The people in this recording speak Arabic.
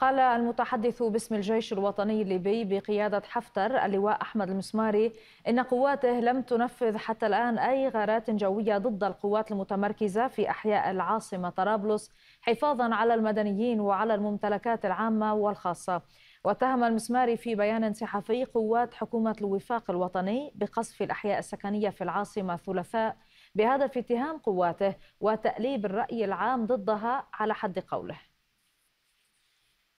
قال المتحدث باسم الجيش الوطني الليبي بقيادة حفتر اللواء أحمد المسماري إن قواته لم تنفذ حتى الآن أي غارات جوية ضد القوات المتمركزة في أحياء العاصمة طرابلس حفاظا على المدنيين وعلى الممتلكات العامة والخاصة واتهم المسماري في بيان صحفي قوات حكومة الوفاق الوطني بقصف الأحياء السكنية في العاصمة الثلاثاء بهدف اتهام قواته وتأليب الرأي العام ضدها على حد قوله